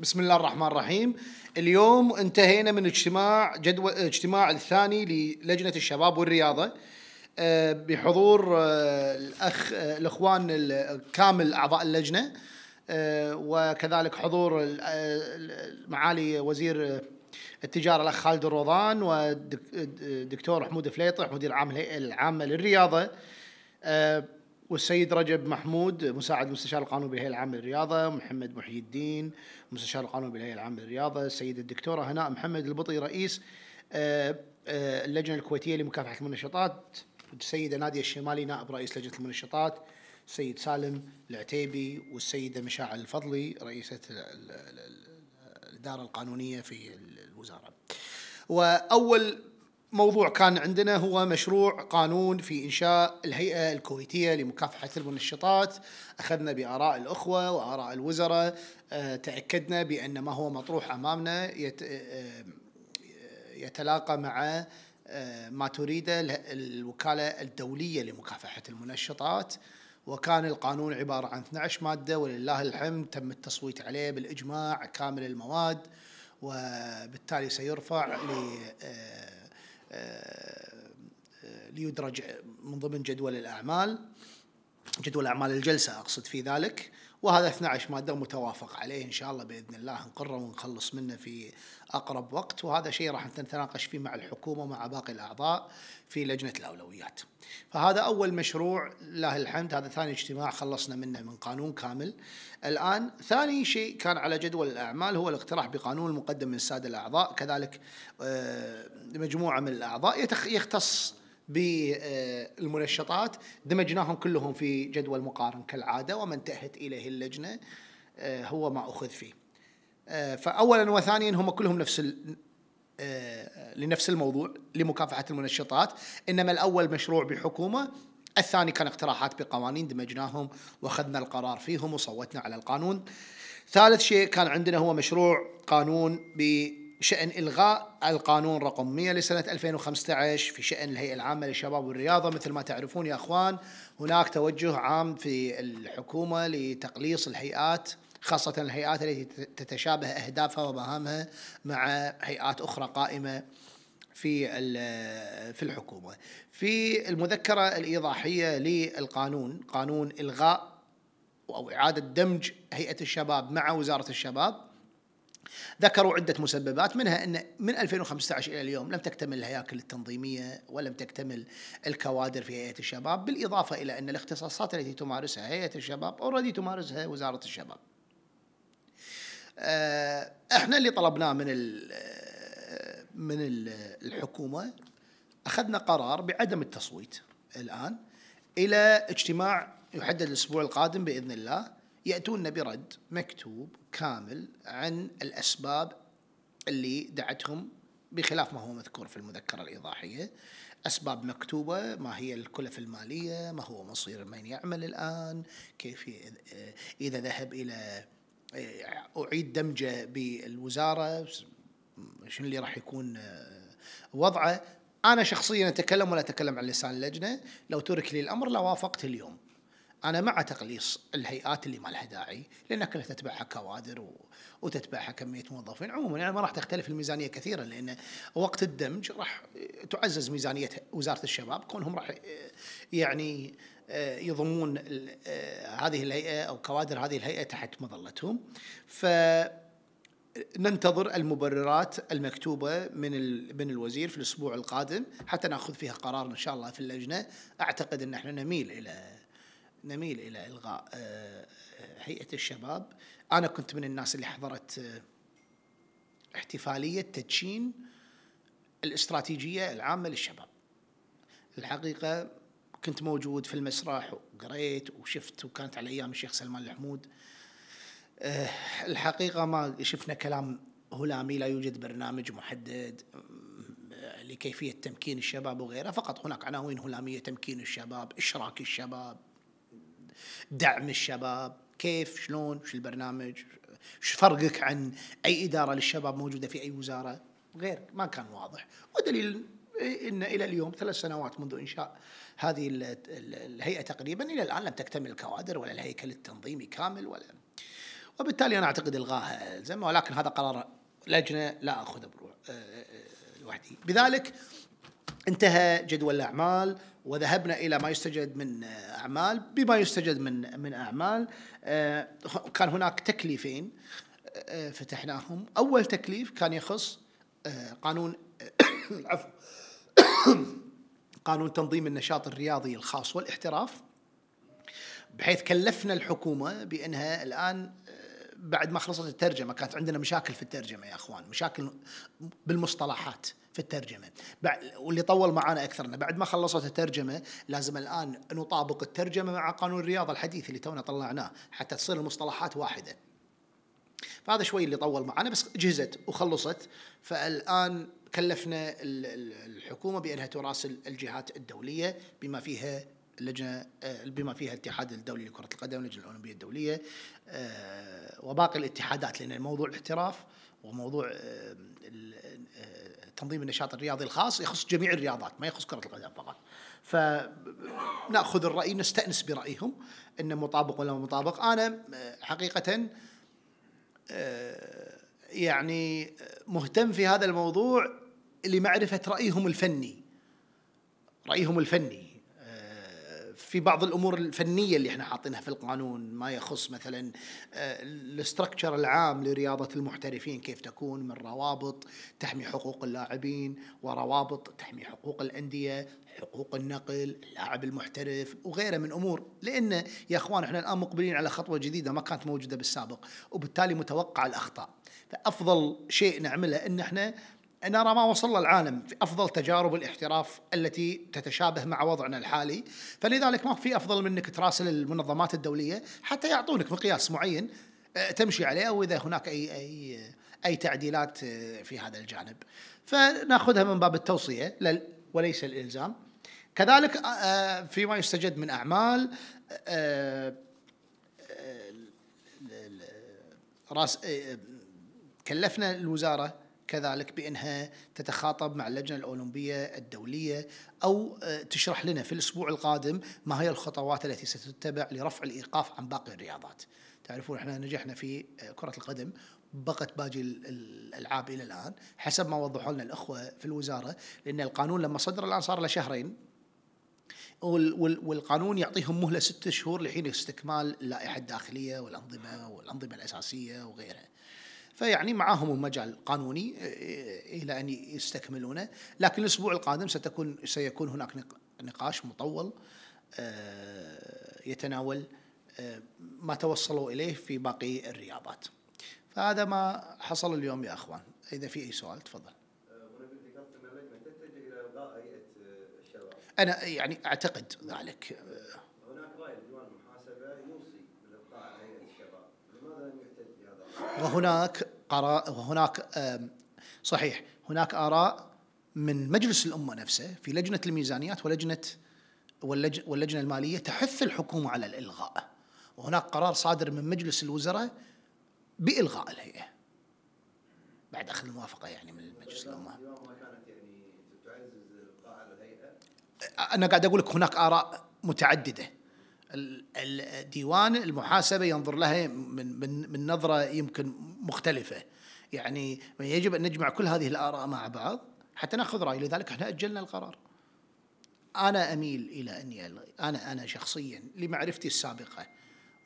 بسم الله الرحمن الرحيم اليوم انتهينا من اجتماع جدول اجتماع الثاني للجنة الشباب والرياضة آه، بحضور آه، الأخ آه، الإخوان كامل أعضاء اللجنة وكذلك حضور معالي وزير التجارة الأخ خالد الروضان والدكتور حمود فليطح مدير العام العامة للرياضة والسيد رجب محمود مساعد مستشار القانون بالهيئه العامه للرياضه، محمد محي الدين مستشار القانون بالهيئه العامه للرياضه، السيد الدكتوره هناء محمد البطي رئيس آه، آه، اللجنه الكويتيه لمكافحه المنشطات، السيده ناديه الشمالي نائب رئيس لجنه المنشطات، السيد سالم العتيبي والسيده مشاعل الفضلي رئيسه الاداره القانونيه في الوزاره. واول موضوع كان عندنا هو مشروع قانون في إنشاء الهيئة الكويتية لمكافحة المنشطات أخذنا بآراء الأخوة وآراء الوزراء آه، تأكدنا بأن ما هو مطروح أمامنا آه، آه، يتلاقى مع ما تريده الوكالة الدولية لمكافحة المنشطات وكان القانون عبارة عن 12 مادة ولله الحمد تم التصويت عليه بالإجماع كامل المواد وبالتالي سيرفع ل آه، آه، ليدرج من ضمن جدول الأعمال جدول أعمال الجلسة أقصد في ذلك وهذا 12 ماده متوافق عليه ان شاء الله باذن الله نقره ونخلص منه في اقرب وقت وهذا شيء راح نتناقش فيه مع الحكومه ومع باقي الاعضاء في لجنه الاولويات. فهذا اول مشروع لله الحمد هذا ثاني اجتماع خلصنا منه من قانون كامل. الان ثاني شيء كان على جدول الاعمال هو الاقتراح بقانون المقدم من الساده الاعضاء كذلك آه، مجموعه من الاعضاء يختص بالمنشطات دمجناهم كلهم في جدول مقارن كالعاده وما انتهت اليه اللجنه آه، هو ما اخذ فيه. آه، فاولا وثانيا هم كلهم نفس آه، لنفس الموضوع لمكافحه المنشطات، انما الاول مشروع بحكومة الثاني كان اقتراحات بقوانين دمجناهم واخذنا القرار فيهم وصوتنا على القانون. ثالث شيء كان عندنا هو مشروع قانون ب شأن إلغاء القانون رقم 100 لسنة 2015 في شأن الهيئة العامة للشباب والرياضة مثل ما تعرفون يا أخوان هناك توجه عام في الحكومة لتقليص الهيئات خاصة الهيئات التي تتشابه أهدافها ومهامها مع هيئات أخرى قائمة في في الحكومة في المذكرة الإيضاحية للقانون قانون إلغاء أو إعادة دمج هيئة الشباب مع وزارة الشباب ذكروا عدة مسببات منها أن من 2015 إلى اليوم لم تكتمل الهياكل التنظيمية ولم تكتمل الكوادر في هيئة الشباب بالإضافة إلى أن الاختصاصات التي تمارسها هيئة الشباب أوريدي تمارسها وزارة الشباب آه، احنا اللي طلبناه من آه، من الحكومه اخذنا قرار بعدم التصويت الان الى اجتماع يحدد الاسبوع القادم باذن الله يأتون برد مكتوب كامل عن الأسباب اللي دعتهم بخلاف ما هو مذكور في المذكرة الإيضاحية أسباب مكتوبة ما هي الكلف المالية ما هو مصير من يعمل الآن كيف آه، إذا ذهب إلى آه، أعيد دمجه بالوزارة شنو اللي راح يكون آه، وضعه أنا شخصيا أتكلم ولا أتكلم عن لسان اللجنة لو ترك لي الأمر لوافقت اليوم انا مع تقليص الهيئات اللي ما لها داعي لانها كلها تتبعها كوادر و... وتتبعها كميه موظفين عموما يعني ما راح تختلف الميزانيه كثيرا لان وقت الدمج راح تعزز ميزانيه وزاره الشباب كونهم راح يعني يضمون هذه الهيئه او كوادر هذه الهيئه تحت مظلتهم ف ننتظر المبررات المكتوبه من من الوزير في الاسبوع القادم حتى ناخذ فيها قرار ان شاء الله في اللجنه اعتقد ان احنا نميل الى نميل الى الغاء آه، آه، هيئه الشباب انا كنت من الناس اللي حضرت آه، احتفاليه تدشين الاستراتيجيه العامه للشباب الحقيقه كنت موجود في المسرح وقريت وشفت وكانت على ايام الشيخ سلمان الحمود الحقيقه ما شفنا كلام هلامي لا يوجد برنامج محدد لكيفيه تمكين الشباب وغيره فقط هناك عناوين هلاميه تمكين الشباب اشراك الشباب دعم الشباب كيف شلون شو البرنامج شو فرقك عن اي اداره للشباب موجوده في اي وزاره غير ما كان واضح ودليل ان الى اليوم ثلاث سنوات منذ انشاء هذه الهيئه تقريبا الى الان لم تكتمل الكوادر ولا الهيكل التنظيمي كامل ولا وبالتالي انا اعتقد الغاها الزمه ولكن هذا قرار لجنه لا اخذه آه، آه، آه، لوحدي بذلك انتهى جدول الاعمال وذهبنا الى ما يستجد من اعمال بما يستجد من من اعمال آه، كان هناك تكليفين آه، فتحناهم اول تكليف كان يخص آه، قانون عفوا قانون تنظيم النشاط الرياضي الخاص والاحتراف بحيث كلفنا الحكومه بانها الان بعد ما خلصت الترجمه كانت عندنا مشاكل في الترجمه يا اخوان مشاكل بالمصطلحات في الترجمه واللي طول معانا اكثر بعد ما خلصت الترجمه لازم الان نطابق الترجمه مع قانون الرياضه الحديث اللي تونا طلعناه حتى تصير المصطلحات واحده فهذا شوي اللي طول معانا بس جهزت وخلصت فالان كلفنا الحكومه بانها تراسل الجهات الدوليه بما فيها اللجنه آه، بما فيها الاتحاد الدولي لكره القدم اللجنه الاولمبيه الدوليه آه، وباقي الاتحادات لان الموضوع احتراف وموضوع تنظيم النشاط الرياضي الخاص يخص جميع الرياضات ما يخص كرة القدم فقط فنأخذ الرأي نستأنس برأيهم إنه مطابق ولا مطابق أنا حقيقة يعني مهتم في هذا الموضوع لمعرفة رأيهم الفني رأيهم الفني في بعض الامور الفنيه اللي احنا حاطينها في القانون ما يخص مثلا آه، الاستراكشر العام لرياضه المحترفين كيف تكون من روابط تحمي حقوق اللاعبين وروابط تحمي حقوق الانديه حقوق النقل اللاعب المحترف وغيره من امور لان يا اخوان احنا الان مقبلين على خطوه جديده ما كانت موجوده بالسابق وبالتالي متوقع الاخطاء فافضل شيء نعمله ان احنا نرى ما وصل العالم في أفضل تجارب الاحتراف التي تتشابه مع وضعنا الحالي فلذلك ما في أفضل من أنك تراسل المنظمات الدولية حتى يعطونك مقياس معين آه، تمشي عليه أو إذا هناك أي, أي, أي تعديلات آه، في هذا الجانب فناخذها من باب التوصية وليس الإلزام كذلك آه، فيما يستجد من أعمال راس كلفنا الوزاره كذلك بأنها تتخاطب مع اللجنة الأولمبية الدولية أو آه، تشرح لنا في الأسبوع القادم ما هي الخطوات التي ستتبع لرفع الإيقاف عن باقي الرياضات تعرفون احنا نجحنا في آه، كرة القدم بقت باقي الالعاب الى الان حسب ما وضحوا لنا الاخوه في الوزاره لان القانون لما صدر الان صار له شهرين والقانون يعطيهم مهله ستة شهور لحين استكمال اللائحه الداخليه والانظمه والانظمه الاساسيه وغيرها. فيعني معاهم مجال قانوني آه، آه، الى ان يستكملونه لكن الاسبوع القادم ستكون سيكون هناك نقاش مطول آه، يتناول ما توصلوا اليه في باقي الرياضات فهذا ما حصل اليوم يا اخوان اذا في اي سؤال تفضل انا يعني اعتقد ذلك وهناك قراء وهناك صحيح هناك آراء من مجلس الأمة نفسه في لجنة الميزانيات ولجنة واللجنة المالية تحث الحكومة على الإلغاء وهناك قرار صادر من مجلس الوزراء بإلغاء الهيئة بعد أخذ الموافقة يعني من مجلس الأمة أنا قاعد أقول لك هناك آراء متعددة الديوان المحاسبه ينظر لها من من من نظره يمكن مختلفه يعني يجب ان نجمع كل هذه الاراء مع بعض حتى ناخذ راي لذلك احنا اجلنا القرار انا اميل الى اني انا انا شخصيا لمعرفتي السابقه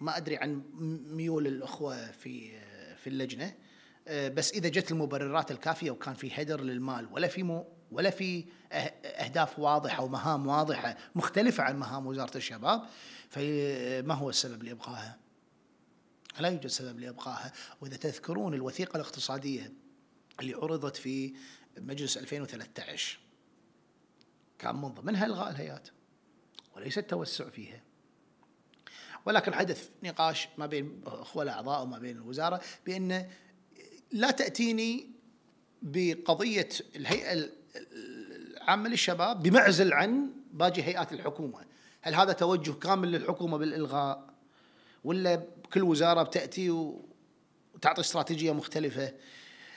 ما ادري عن ميول الاخوه في في اللجنه أه، بس اذا جت المبررات الكافيه وكان في هدر للمال ولا في ولا في أه- اهداف واضحه ومهام واضحه مختلفه عن مهام وزاره الشباب فما هو السبب لابقائها؟ لا يوجد سبب لابقائها، واذا تذكرون الوثيقه الاقتصاديه اللي عرضت في مجلس 2013 كان من ضمنها الغاء الهيئات وليس التوسع فيها. ولكن حدث نقاش ما بين اخوه الاعضاء وما بين الوزاره بان لا تاتيني بقضيه الهيئه العامة للشباب بمعزل عن باقي هيئات الحكومة هل هذا توجه كامل للحكومة بالإلغاء ولا كل وزارة بتأتي وتعطي استراتيجية مختلفة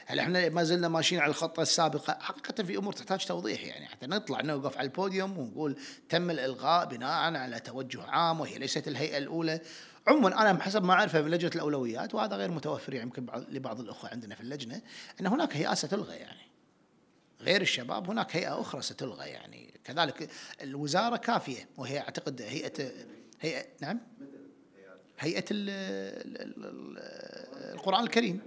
هل احنا ما زلنا ماشيين على الخطه السابقه؟ حقيقه في امور تحتاج توضيح يعني حتى نطلع نوقف على البوديوم ونقول تم الالغاء بناء على توجه عام وهي ليست الهيئه الاولى. عموما انا حسب ما اعرفه من لجنه الاولويات وهذا غير متوفر يعني يمكن يعني لبعض الاخوه عندنا في اللجنه ان هناك هيئه ستلغى يعني. غير الشباب هناك هيئة أخرى ستلغى يعني كذلك الوزارة كافية وهي أعتقد هيئة هيئة نعم هيئة القرآن الكريم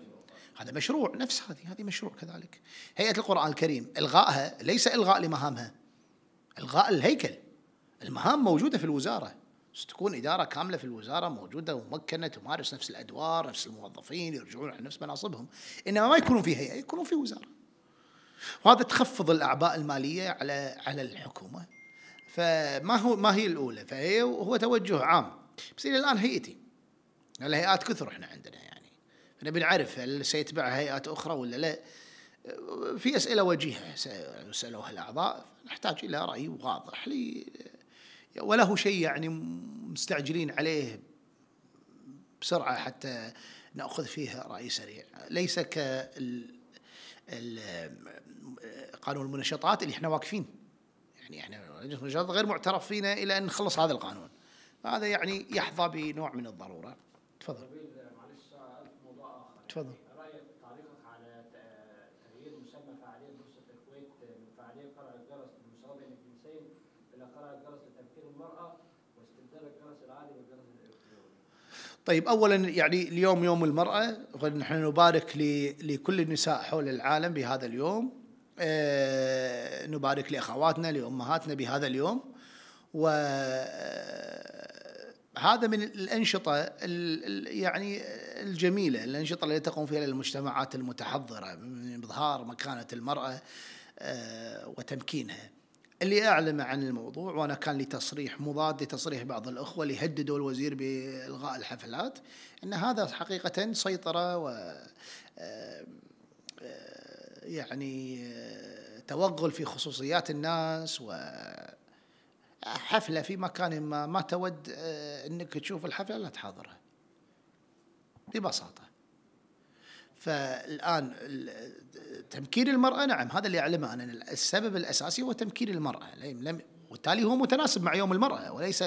هذا مشروع نفس هذه هذه مشروع كذلك هيئة القرآن الكريم إلغائها ليس إلغاء لمهامها إلغاء الهيكل المهام موجودة في الوزارة ستكون إدارة كاملة في الوزارة موجودة وممكنة تمارس نفس الأدوار نفس الموظفين يرجعون على نفس مناصبهم إنما ما يكونون في هيئة يكونون في وزارة وهذا تخفض الاعباء الماليه على على الحكومه فما هو ما هي الاولى فهي هو توجه عام بس الى الان هيئتي الهيئات كثر احنا عندنا يعني نبي نعرف هل سيتبعها هيئات اخرى ولا لا في اسئله وجيهه سالوها الاعضاء نحتاج الى راي واضح لي ولا هو شيء يعني مستعجلين عليه بسرعه حتى ناخذ فيه راي سريع ليس كال قانون المنشطات اللي احنا واقفين يعني احنا لجنه المنشطات غير معترف فينا الى ان نخلص هذا القانون هذا يعني يحظى بنوع من الضروره تفضل تفضل طيب اولا يعني اليوم يوم المراه نحن نبارك لكل النساء حول العالم بهذا اليوم آه، نبارك لاخواتنا لامهاتنا بهذا اليوم وهذا آه، من الانشطه يعني الجميله الانشطه التي تقوم فيها المجتمعات المتحضره من اظهار مكانه المراه آه، وتمكينها اللي أعلم عن الموضوع وأنا كان لي تصريح مضاد لتصريح بعض الأخوة اللي هددوا الوزير بإلغاء الحفلات أن هذا حقيقة سيطرة و آه، آه، يعني آه، توغل في خصوصيات الناس و حفلة في مكان ما ما تود أنك تشوف الحفلة لا تحضرها ببساطة فالان تمكين المراه نعم هذا اللي اعلمه انا السبب الاساسي هو تمكين المراه لم وبالتالي هو متناسب مع يوم المراه وليس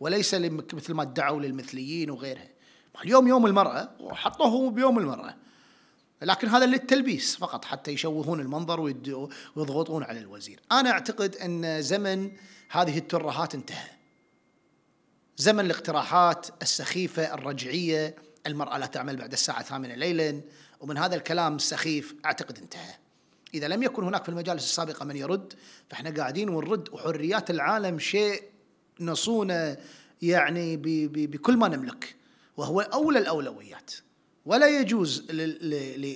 وليس مثل ما ادعوا للمثليين وغيرها اليوم يوم المراه وحطوه بيوم المراه لكن هذا للتلبيس فقط حتى يشوهون المنظر ويضغطون على الوزير انا اعتقد ان زمن هذه الترهات انتهى زمن الاقتراحات السخيفه الرجعيه المرأة لا تعمل بعد الساعة الثامنة ليلا ومن هذا الكلام السخيف أعتقد انتهى إذا لم يكن هناك في المجالس السابقة من يرد فإحنا قاعدين ونرد وحريات العالم شيء نصونه يعني بكل ما نملك وهو أولى الأولويات ولا يجوز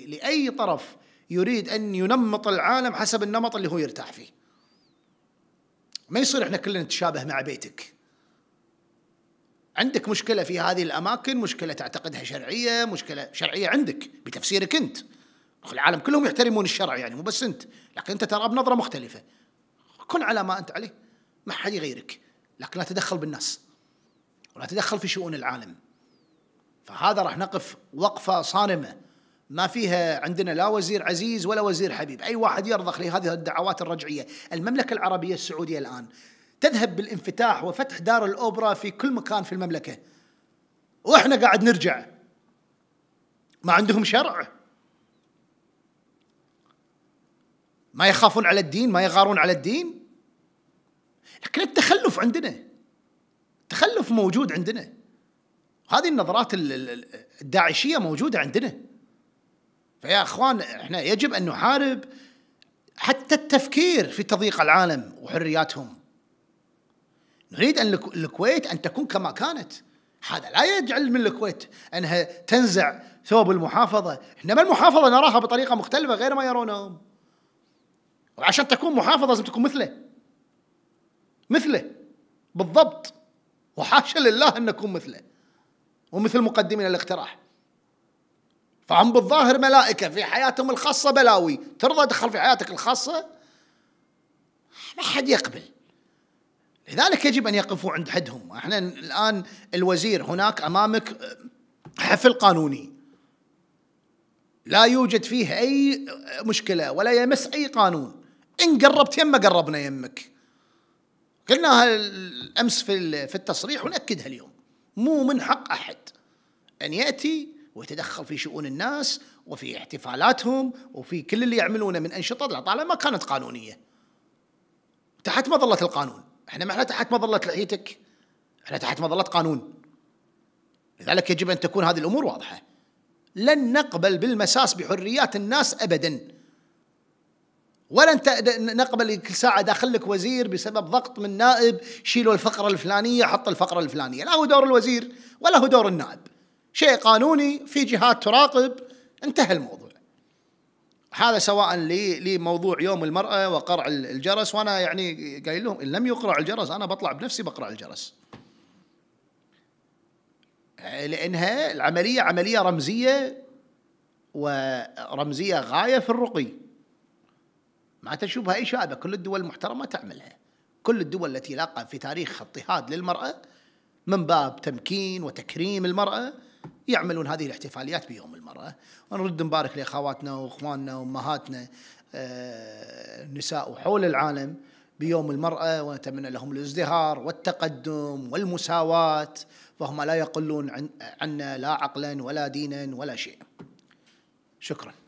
لأي طرف يريد أن ينمط العالم حسب النمط اللي هو يرتاح فيه ما يصير احنا كلنا نتشابه مع بيتك عندك مشكله في هذه الاماكن مشكله تعتقدها شرعيه مشكله شرعيه عندك بتفسيرك انت العالم كلهم يحترمون الشرع يعني مو بس انت لكن انت ترى بنظره مختلفه كن على ما انت عليه ما حد يغيرك لكن لا تدخل بالناس ولا تدخل في شؤون العالم فهذا راح نقف وقفه صارمه ما فيها عندنا لا وزير عزيز ولا وزير حبيب أي واحد يرضخ لهذه الدعوات الرجعية المملكة العربية السعودية الآن تذهب بالانفتاح وفتح دار الأوبرا في كل مكان في المملكة وإحنا قاعد نرجع ما عندهم شرع ما يخافون على الدين ما يغارون على الدين لكن التخلف عندنا التخلف موجود عندنا هذه النظرات الداعشية موجودة عندنا فيا أخوان احنا يجب أن نحارب حتى التفكير في تضييق العالم وحرياتهم نريد أن الكويت أن تكون كما كانت هذا لا يجعل من الكويت أنها تنزع ثوب المحافظة إنما المحافظة نراها بطريقة مختلفة غير ما يرونهم وعشان تكون محافظة لازم تكون مثله مثله بالضبط وحاشا لله أن نكون مثله ومثل مقدمين الاقتراح فهم بالظاهر ملائكة في حياتهم الخاصة بلاوي ترضى تدخل في حياتك الخاصة ما حد يقبل لذلك يجب ان يقفوا عند حدهم، احنا الان الوزير هناك امامك حفل قانوني. لا يوجد فيه اي مشكله ولا يمس اي قانون. ان قربت يمه قربنا يمك. قلناها امس في في التصريح وناكدها اليوم. مو من حق احد ان ياتي ويتدخل في شؤون الناس وفي احتفالاتهم وفي كل اللي يعملونه من انشطه لطالما كانت قانونيه. تحت مظله القانون. احنا ما احنا تحت مظله لحيتك احنا تحت مظله قانون لذلك يجب ان تكون هذه الامور واضحه لن نقبل بالمساس بحريات الناس ابدا ولن نقبل كل ساعه داخل لك وزير بسبب ضغط من نائب شيلوا الفقره الفلانيه حط الفقره الفلانيه لا هو دور الوزير ولا هو دور النائب شيء قانوني في جهات تراقب انتهى الموضوع هذا سواء لموضوع يوم المرأة وقرع الجرس وأنا يعني قايل لهم إن لم يقرع الجرس أنا بطلع بنفسي بقرع الجرس لأنها العملية عملية رمزية ورمزية غاية في الرقي ما تشوفها أي إشابة كل الدول المحترمة تعملها كل الدول التي لاقى في تاريخها اضطهاد للمرأة من باب تمكين وتكريم المرأة يعملون هذه الاحتفاليات بيوم المرأة ونرد نبارك لأخواتنا وإخواننا وأمهاتنا النساء آه، حول العالم بيوم المرأة ونتمنى لهم الازدهار والتقدم والمساواة فهم لا يقلون عنا لا عقلا ولا دينا ولا شيء شكرا